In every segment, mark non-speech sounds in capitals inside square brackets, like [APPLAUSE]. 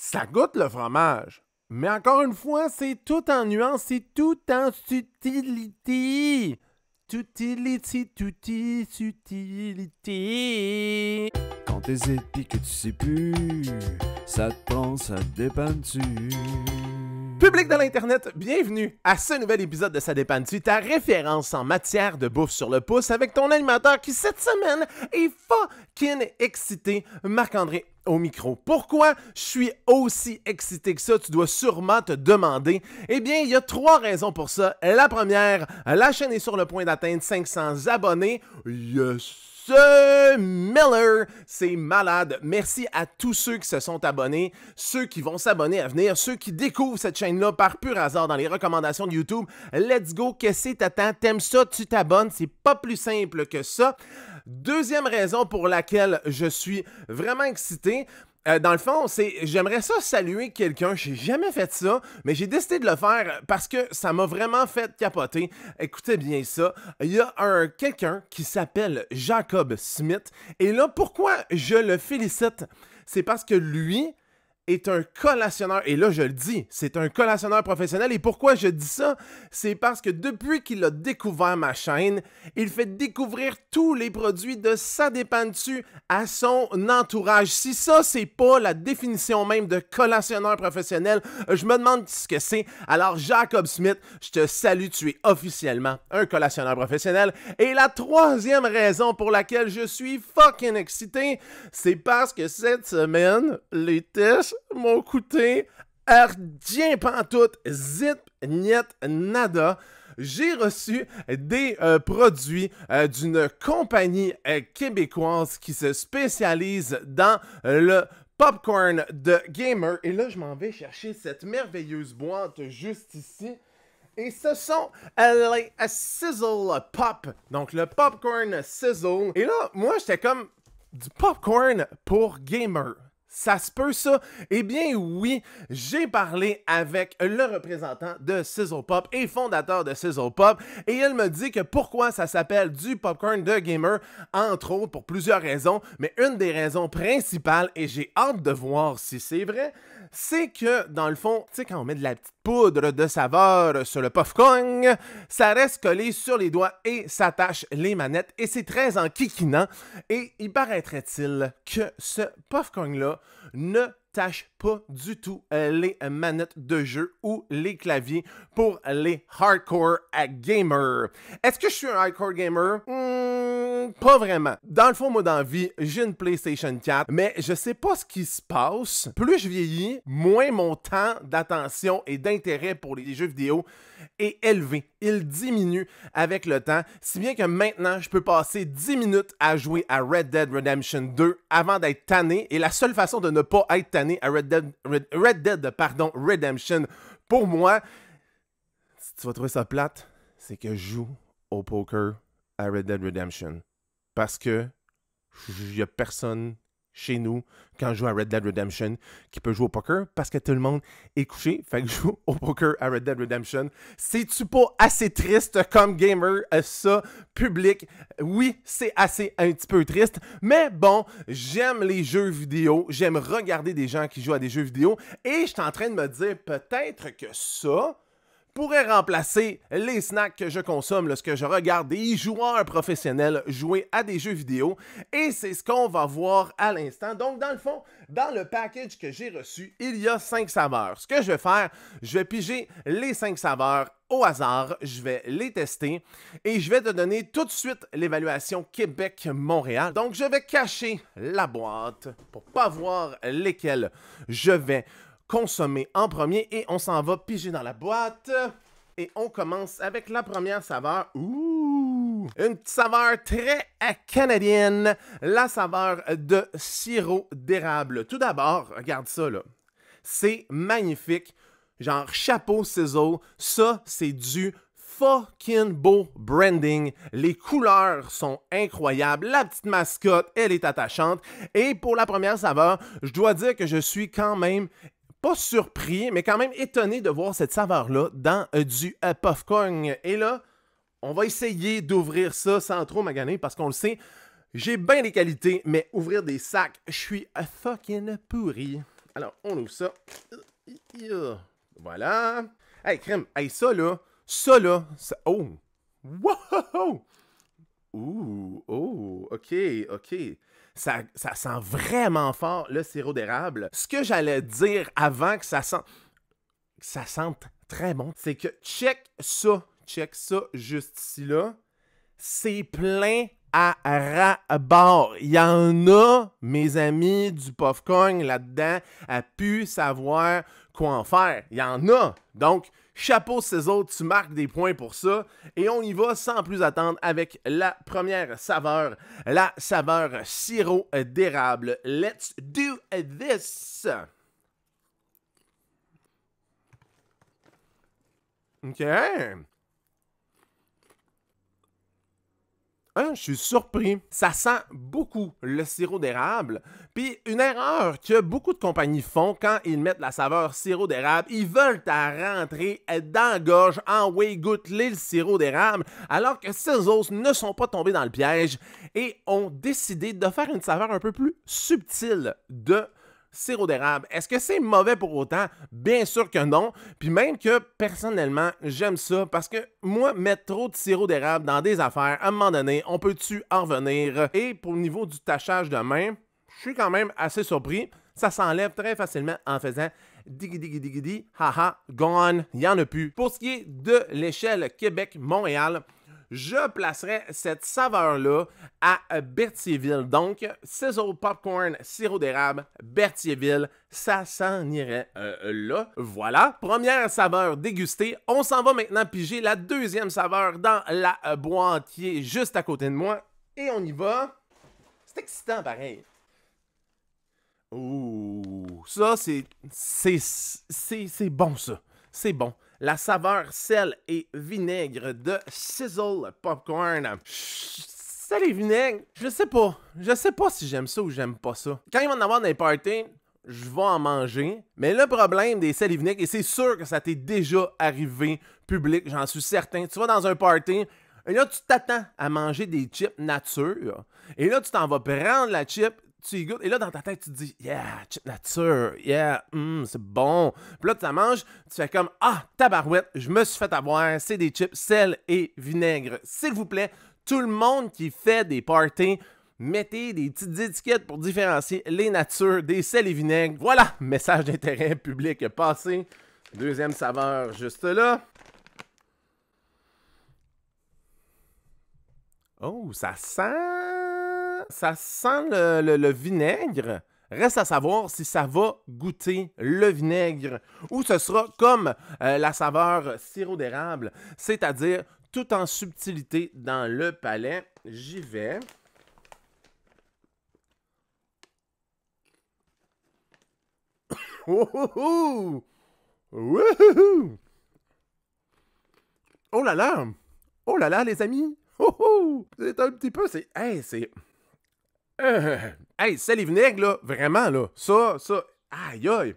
Ça goûte le fromage. Mais encore une fois, c'est tout en nuance, c'est tout en subtilité. Tutility, tuti, subtilité. Quand t'es pis que tu sais plus, ça te prend, ça te dépanne-tu. Public de l'Internet, bienvenue à ce nouvel épisode de Ça dépanne ta référence en matière de bouffe sur le pouce avec ton animateur qui, cette semaine, est fucking excité, Marc-André au micro. Pourquoi je suis aussi excité que ça, tu dois sûrement te demander. Eh bien, il y a trois raisons pour ça. La première, la chaîne est sur le point d'atteindre 500 abonnés. Yes! Miller. C'est malade. Merci à tous ceux qui se sont abonnés, ceux qui vont s'abonner à venir, ceux qui découvrent cette chaîne-là par pur hasard dans les recommandations de YouTube. Let's go, qu'est-ce que t'attends? T'aimes ça, tu t'abonnes, c'est pas plus simple que ça. Deuxième raison pour laquelle je suis vraiment excité, euh, dans le fond, c'est j'aimerais ça saluer quelqu'un. J'ai jamais fait ça, mais j'ai décidé de le faire parce que ça m'a vraiment fait capoter. Écoutez bien ça. Il y a un quelqu'un qui s'appelle Jacob Smith. Et là, pourquoi je le félicite? C'est parce que lui, est un collationneur. Et là, je le dis, c'est un collationneur professionnel. Et pourquoi je dis ça? C'est parce que depuis qu'il a découvert ma chaîne, il fait découvrir tous les produits de sa dépanne à son entourage. Si ça, c'est pas la définition même de collationneur professionnel, je me demande ce que c'est. Alors, Jacob Smith, je te salue, tu es officiellement un collationneur professionnel. Et la troisième raison pour laquelle je suis fucking excité, c'est parce que cette semaine, les tests mon coûté ardien pantoute, zip, niet, nada. J'ai reçu des euh, produits euh, d'une compagnie euh, québécoise qui se spécialise dans le popcorn de gamer. Et là, je m'en vais chercher cette merveilleuse boîte juste ici. Et ce sont les Sizzle Pop. Donc, le popcorn Sizzle. Et là, moi, j'étais comme du popcorn pour gamer. Ça se peut, ça? Eh bien, oui, j'ai parlé avec le représentant de Sizzle Pop et fondateur de Sizzle Pop, et il me dit que pourquoi ça s'appelle du popcorn de gamer, entre autres pour plusieurs raisons, mais une des raisons principales, et j'ai hâte de voir si c'est vrai, c'est que, dans le fond, tu sais, quand on met de la petite poudre de saveur sur le popcorn, ça reste collé sur les doigts et s'attache les manettes, et c'est très enquiquinant, et il paraîtrait-il que ce popcorn-là ne tâche pas du tout euh, les manettes de jeu ou les claviers pour les hardcore gamers. Est-ce que je suis un hardcore gamer? Hmm, pas vraiment. Dans le fond, moi, dans vie, j'ai une PlayStation 4, mais je sais pas ce qui se passe. Plus je vieillis, moins mon temps d'attention et d'intérêt pour les jeux vidéo est élevé. Il diminue avec le temps, si bien que maintenant, je peux passer 10 minutes à jouer à Red Dead Redemption 2 avant d'être tanné. Et la seule façon de ne pas être tanné à Red Dead, pardon, Redemption, pour moi, si tu vas trouver ça plate, c'est que je joue au poker à Red Dead Redemption. Parce que il n'y a personne chez nous quand je joue à Red Dead Redemption qui peut jouer au poker parce que tout le monde est couché. [LAUGHS] Fait que je joue au poker à Red Dead Redemption. C'est-tu pas assez triste comme gamer, euh, ça, public? Oui, c'est assez un petit peu triste, mais bon, j'aime les jeux vidéo, j'aime regarder des gens qui jouent à des jeux vidéo et je suis en train de me dire peut-être que ça, pourrait remplacer les snacks que je consomme lorsque je regarde des joueurs professionnels jouer à des jeux vidéo. Et c'est ce qu'on va voir à l'instant. Donc, dans le fond, dans le package que j'ai reçu, il y a cinq saveurs. Ce que je vais faire, je vais piger les cinq saveurs au hasard, je vais les tester et je vais te donner tout de suite l'évaluation Québec-Montréal. Donc je vais cacher la boîte pour pas voir lesquelles je vais consommer en premier et on s'en va piger dans la boîte. Et on commence avec la première saveur. Ouh! Une saveur très euh, canadienne, la saveur de sirop d'érable. Tout d'abord, regarde ça là. C'est magnifique. Genre chapeau ciseaux, ça c'est du fucking beau branding. Les couleurs sont incroyables. La petite mascotte, elle est attachante. Et pour la première saveur, je dois dire que je suis quand même pas surpris, mais quand même étonné de voir cette saveur-là dans euh, du euh, popcorn. Et là, on va essayer d'ouvrir ça sans trop maganer parce qu'on le sait, j'ai bien les qualités, mais ouvrir des sacs, je suis euh, fucking pourri. Alors, on ouvre ça. Voilà. Hey, crème, hey, ça là, ça là, ça... Oh! Wow! Ouh, oh, ok, ok ça, sent vraiment fort le sirop d'érable. Ce que j'allais dire avant que ça sent que ça sente très bon, c'est que check ça, check ça juste ici là, c'est plein à rabord. Il y en a, mes amis du popcorn là-dedans, à pu savoir quoi en faire. Il y en a. Donc, chapeau ces autres, tu marques des points pour ça. Et on y va sans plus attendre avec la première saveur, la saveur sirop d'érable. Let's do this! OK. Hein, je suis surpris. Ça sent beaucoup le sirop d'érable. Puis une erreur que beaucoup de compagnies font quand ils mettent la saveur sirop d'érable, ils veulent à rentrer dans la gorge en goûter le sirop d'érable, alors que ces autres ne sont pas tombés dans le piège et ont décidé de faire une saveur un peu plus subtile de sirop d'érable. Est-ce que c'est mauvais pour autant? Bien sûr que non. Puis même que personnellement, j'aime ça parce que moi, mettre trop de sirop d'érable dans des affaires, à un moment donné, on peut-tu en revenir? Et pour le niveau du tachage de main, je suis quand même assez surpris. Ça s'enlève très facilement en faisant digi digi digi haha, gone, il en a plus. Pour ce qui est de l'échelle Québec-Montréal, je placerai cette saveur-là à Berthierville. Donc, Sizzle Popcorn, sirop d'érable, Berthierville, ça s'en irait euh, là. Voilà, première saveur dégustée. On s'en va maintenant piger la deuxième saveur dans la euh, boîte qui est juste à côté de moi. Et on y va. C'est excitant pareil. Ouh, ça c'est... C'est bon ça. C'est bon la saveur sel et vinaigre de Sizzle Popcorn. Sel et vinaigre, je sais pas. Je sais pas si j'aime ça ou j'aime pas ça. Quand il va en avoir dans les parties, je vais en manger. Mais le problème des sels et vinaigre et c'est sûr que ça t'est déjà arrivé, public, j'en suis certain. Tu vas dans un party, et là, tu t'attends à manger des chips nature. Et là, tu t'en vas prendre la chip, tu y goûtes, et là, dans ta tête, tu te dis, yeah, chip nature, yeah, hmm, c'est bon. Puis là, tu la manges, tu fais comme, ah, tabarouette, je me suis fait avoir, c'est des chips, sel et vinaigre. S'il vous plaît, tout le monde qui fait des parties, mettez des petites étiquettes pour différencier les natures des sels et vinaigres. Voilà, message d'intérêt public passé. Deuxième saveur juste là. Oh, ça sent ça sent le, vinaigre. Reste à savoir si ça va goûter le vinaigre ou ce sera comme euh, la saveur sirop d'érable, c'est-à-dire tout en subtilité dans le palais. J'y vais. Oh, [COUGHS] oh, oh. là là! Oh là là, les amis! Oh, oh! C'est un petit peu... C'est... Hey, c'est... Euh, hey, sel vinaigre, là, vraiment, là, ça, ça, aïe aïe.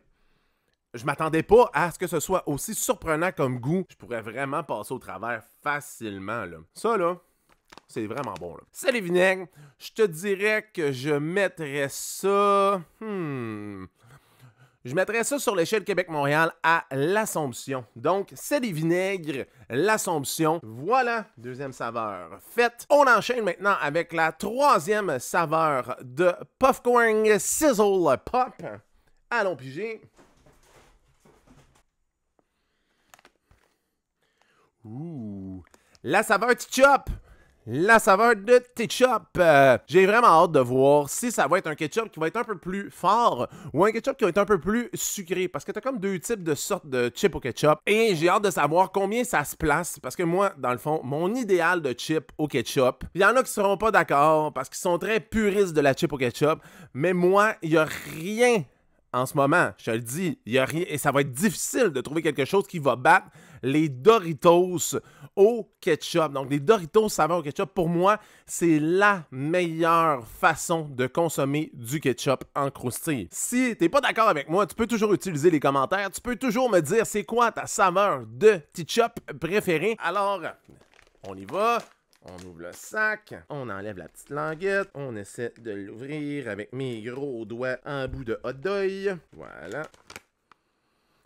Je m'attendais pas à ce que ce soit aussi surprenant comme goût. Je pourrais vraiment passer au travers facilement, là. Ça, là, c'est vraiment bon, là. Sel et vinaigre, je te dirais que je mettrais ça... Hmm... Je mettrais ça sur l'échelle Québec-Montréal à l'Assomption. Donc, c'est des vinaigres, l'Assomption. Voilà, deuxième saveur faite. On enchaîne maintenant avec la troisième saveur de Puffcorn Sizzle Pop. Allons piger. Ouh, la saveur T-Chop la saveur de ketchup. Euh, j'ai vraiment hâte de voir si ça va être un ketchup qui va être un peu plus fort ou un ketchup qui va être un peu plus sucré parce que t'as comme deux types de sortes de chips au ketchup et j'ai hâte de savoir combien ça se place parce que moi, dans le fond, mon idéal de chip au ketchup, il y en a qui seront pas d'accord parce qu'ils sont très puristes de la chip au ketchup, mais moi, il y a rien en ce moment, je te le dis, il y a rien, et ça va être difficile de trouver quelque chose qui va battre les Doritos au ketchup. Donc, les Doritos saveur au ketchup, pour moi, c'est la meilleure façon de consommer du ketchup en croustille. Si tu n'es pas d'accord avec moi, tu peux toujours utiliser les commentaires. Tu peux toujours me dire c'est quoi ta saveur de ketchup préférée. Alors, on y va. On ouvre le sac, on enlève la petite languette, on essaie de l'ouvrir avec mes gros doigts en bout de hot d'œil. Voilà.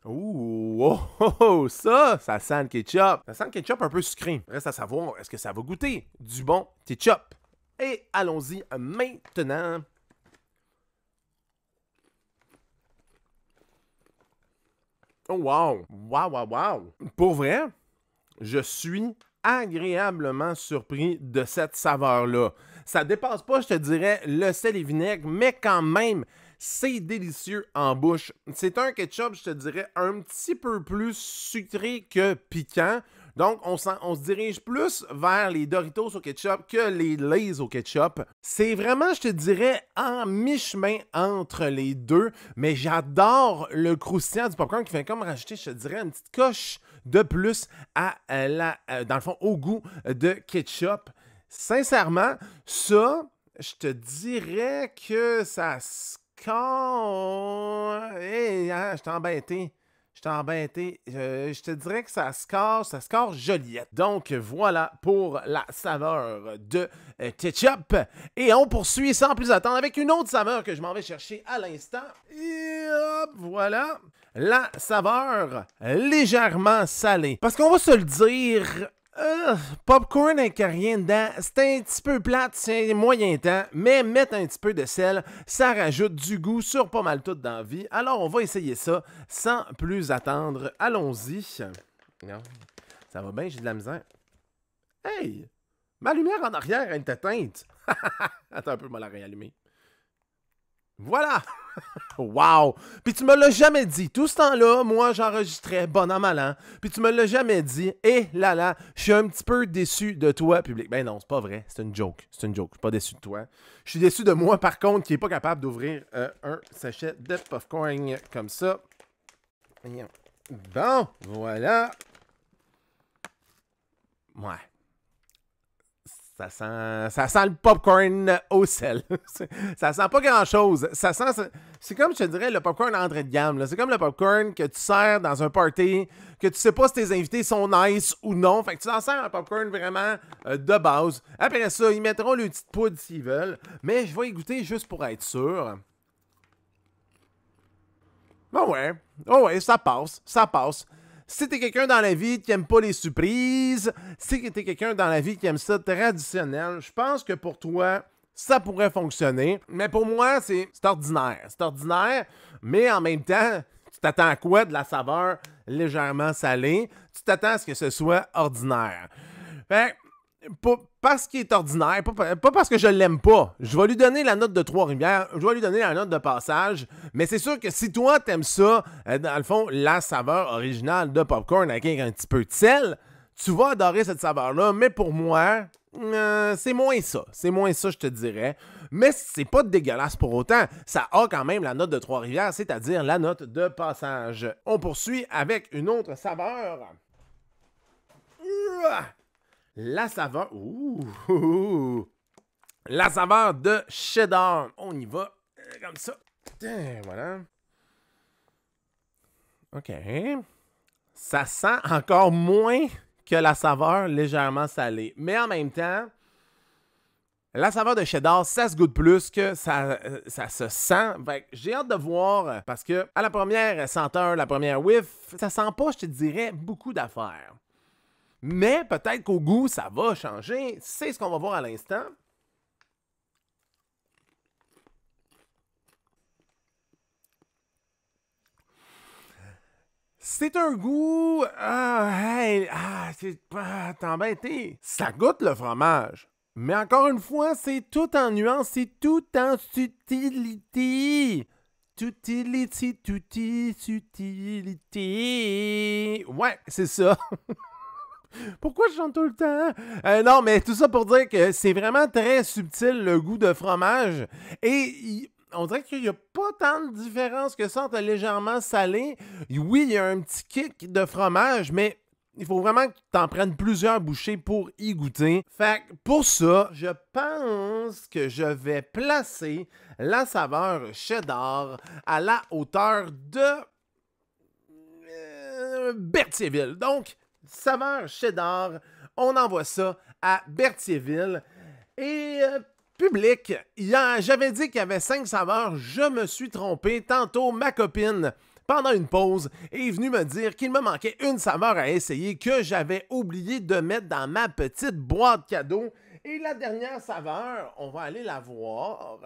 Oh, oh, oh, ça, ça sent le ketchup. Ça sent le ketchup un peu sucré. Reste à savoir, est-ce que ça va goûter du bon ketchup? Et allons-y maintenant. Oh wow! Wow, wow, wow! Pour vrai, je suis agréablement surpris de cette saveur-là. Ça dépasse pas, je te dirais, le sel et vinaigre, mais quand même, c'est délicieux en bouche. C'est un ketchup, je te dirais, un petit peu plus sucré que piquant. Donc, on, se dirige plus vers les Doritos au ketchup que les Lays au ketchup. C'est vraiment, je te dirais, en mi-chemin entre les deux, mais j'adore le croustillant du popcorn qui fait comme rajouter, je te dirais, une petite coche de plus à euh, la, euh, dans le fond, au goût de ketchup. Sincèrement, ça, je te dirais que ça score. Hey, hein, je t'ai T'as embêté. je te dirais que ça score, ça score Joliette. Donc voilà pour la saveur de euh, ketchup. Et on poursuit sans plus attendre avec une autre saveur que je m'en vais chercher à l'instant. Et hop, voilà. La saveur légèrement salée. Parce qu'on va se le dire, euh, popcorn avec rien dedans, c'est un petit peu plate, c'est moyen temps, mais mettre un petit peu de sel, ça rajoute du goût sur pas mal tout dans la vie. Alors on va essayer ça sans plus attendre. Allons-y. ça va bien, j'ai de la misère. Hey! Ma lumière en arrière, elle est éteinte. [LAUGHS] Attends un peu, moi la réallumer. Voilà! [LAUGHS] wow! Puis tu me l'as jamais dit. Tout ce temps-là, moi, j'enregistrais bon an, mal Puis tu me l'as jamais dit. Et là là, je suis un petit peu déçu de toi, public. Ben non, c'est pas vrai. C'est une joke. C'est une joke. Je suis pas déçu de toi. Je suis déçu de moi, par contre, qui est pas capable d'ouvrir euh, un sachet de popcorn comme ça. Bon, voilà. Ouais. Ça sent, ça sent le popcorn au sel. [LAUGHS] ça sent pas grand chose. Ça sent, c'est comme je dirais le popcorn entrée de gamme. C'est comme le popcorn que tu sers dans un party, que tu sais pas si tes invités sont nice ou non. Fait que tu en sers un popcorn vraiment euh, de base. Après ça, ils mettront le petite poudre s'ils veulent. Mais je vais y goûter juste pour être sûr. Oh ouais, oh ouais, ça passe, ça passe. Si t'es quelqu'un dans la vie qui aime pas les surprises, si t'es quelqu'un dans la vie qui aime ça traditionnel, je pense que pour toi, ça pourrait fonctionner. Mais pour moi, c'est ordinaire. C'est ordinaire, mais en même temps, tu t'attends à quoi? De la saveur légèrement salée. Tu t'attends à ce que ce soit ordinaire. Fait pas parce qu'il est ordinaire, pas, parce que je l'aime pas. Je vais lui donner la note de Trois-Rivières, je vais lui donner la note de passage, mais c'est sûr que si toi t'aimes ça, euh, dans le fond, la saveur originale de popcorn avec un petit peu de sel, tu vas adorer cette saveur-là, mais pour moi, euh, c'est moins ça. C'est moins ça, je te dirais. Mais c'est pas dégueulasse pour autant. Ça a quand même la note de Trois-Rivières, c'est-à-dire la note de passage. On poursuit avec une autre saveur la saveur. Ouh, [LAUGHS] la saveur de cheddar. On y va euh, comme ça. Voilà. OK. Ça sent encore moins que la saveur légèrement salée. Mais en même temps, la saveur de cheddar, ça se goûte plus que ça, euh, ça se sent. j'ai hâte de voir parce que à la première senteur, la première whiff, ça sent pas, je te dirais, beaucoup d'affaires. Mais peut-être qu'au goût, ça va changer. C'est ce qu'on va voir à l'instant. C'est un goût. Ah, hey, ah, c'est. Ah, Ça goûte le fromage. Mais encore une fois, c'est tout en nuance, c'est tout en subtilité. Tutility, tuti, subtilité. Ouais, c'est ça. [LAUGHS] Pourquoi je chante tout le temps? Euh, non, mais tout ça pour dire que c'est vraiment très subtil le goût de fromage. Et on dirait qu'il n'y a pas tant de différence que ça entre légèrement salé. Oui, il y a un petit kick de fromage, mais il faut vraiment que tu en prennes plusieurs bouchées pour y goûter. Fait que pour ça, je pense que je vais placer la saveur cheddar à la hauteur de. Euh, Berthierville. Donc, saveur cheddar. On envoie ça à Berthierville. Et euh, public, j'avais dit qu'il y avait cinq saveurs. Je me suis trompé. Tantôt, ma copine pendant une pause est venue me dire qu'il me manquait une saveur à essayer que j'avais oublié de mettre dans ma petite boîte cadeau. Et la dernière saveur, on va aller la voir.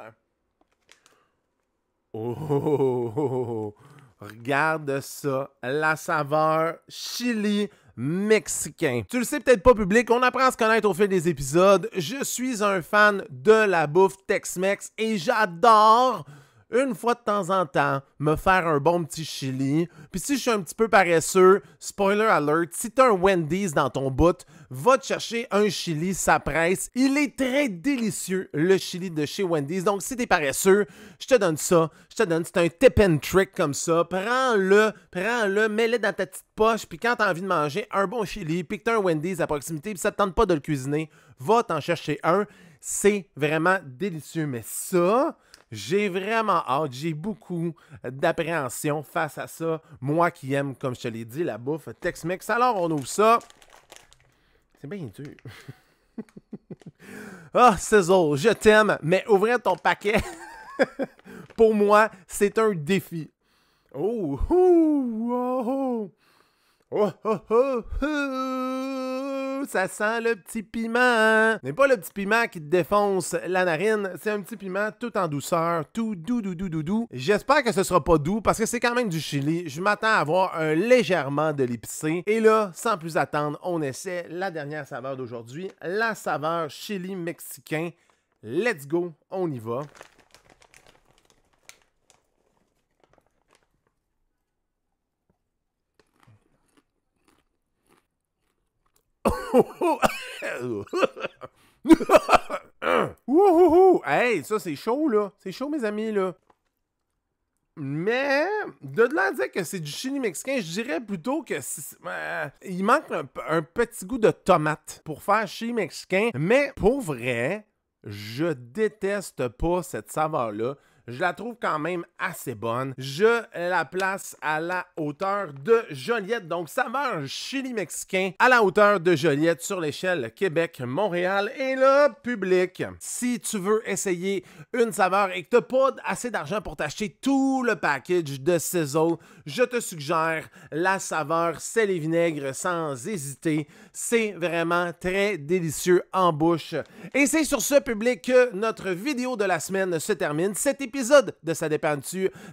oh, oh. [LAUGHS] regarde ça, la saveur chili mexicain. Tu le sais peut-être pas public, on apprend à se connaître au fil des épisodes. Je suis un fan de la bouffe Tex-Mex et j'adore une fois de temps en temps, me faire un bon petit chili. Puis si je suis un petit peu paresseux, spoiler alert, si t'as un Wendy's dans ton bout, va te chercher un chili, ça presse. Il est très délicieux, le chili de chez Wendy's. Donc si t'es paresseux, je te donne ça. Je te donne, c'est un tip and trick comme ça. Prends-le, prends-le, mets-le dans ta petite poche. Puis quand t'as envie de manger un bon chili, puis que t'as un Wendy's à proximité, puis ça te tente pas de le cuisiner, va t'en chercher un. C'est vraiment délicieux. Mais ça j'ai vraiment hâte, j'ai beaucoup d'appréhension face à ça. Moi qui aime, comme je te l'ai dit, la bouffe Tex-Mex. Alors, on ouvre ça. C'est bien dur. [LAUGHS] Ah, oh, je t'aime, mais ouvrir ton paquet, [LAUGHS] pour moi, c'est un défi. Oh, oh, oh, oh, oh, oh, oh, oh ça sent le petit piment. N'est pas le petit piment qui te défonce la narine, c'est un petit piment tout en douceur, tout doux, doux, doux, doux, J'espère que ce sera pas doux parce que c'est quand même du chili. Je m'attends à avoir un légèrement de l'épicé. Et là, sans plus attendre, on essaie la dernière saveur d'aujourd'hui, la saveur chili mexicain. Let's go, on y va. Wouhouhou! Hey, ça c'est chaud là! C'est chaud mes amis là! Mais de là à dire que c'est du chili mexicain, je dirais plutôt que euh, il manque un, un, petit goût de tomate pour faire chili mexicain. Mais pour vrai, je déteste pas cette saveur-là. Je la trouve quand même assez bonne. Je la place à la hauteur de Joliette. Donc, saveur chili mexicain à la hauteur de Joliette sur l'échelle Québec-Montréal et le public. Si tu veux essayer une saveur et que tu n'as pas assez d'argent pour t'acheter tout le package de eaux, je te suggère la saveur sel et vinaigre sans hésiter. C'est vraiment très délicieux en bouche. Et c'est sur ce public que notre vidéo de la semaine se termine. Cette épisode épisode de sa dépend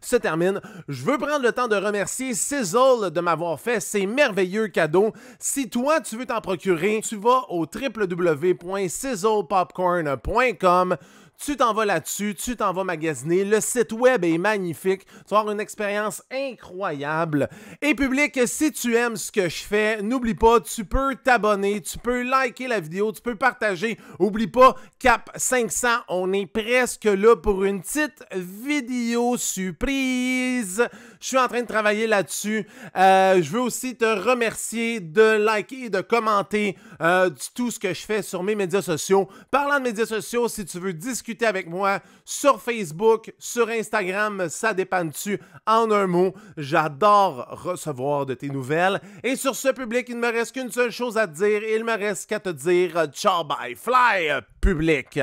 se termine. Je veux prendre le temps de remercier Sizzle de m'avoir fait ces merveilleux cadeaux. Si toi, tu veux t'en procurer, tu vas au www.sizzlepopcorn.com tu t'en vas là-dessus, tu t'en vas magasiner, le site web est magnifique, tu vas avoir une expérience incroyable. Et public, si tu aimes ce que je fais, n'oublie pas, tu peux t'abonner, tu peux liker la vidéo, tu peux partager. Oublie pas, cap 500, on est presque là pour une petite vidéo surprise. Je suis en train de travailler là-dessus. Euh, je veux aussi te remercier de liker et de commenter euh, tout ce que je fais sur mes médias sociaux. Parlant de médias sociaux, si tu veux discuter discuter avec moi sur Facebook, sur Instagram, ça dépend tu. En un mot, j'adore recevoir de tes nouvelles. Et sur ce public, il ne me reste qu'une seule chose à te dire. Il me reste qu'à te dire ciao bye fly public.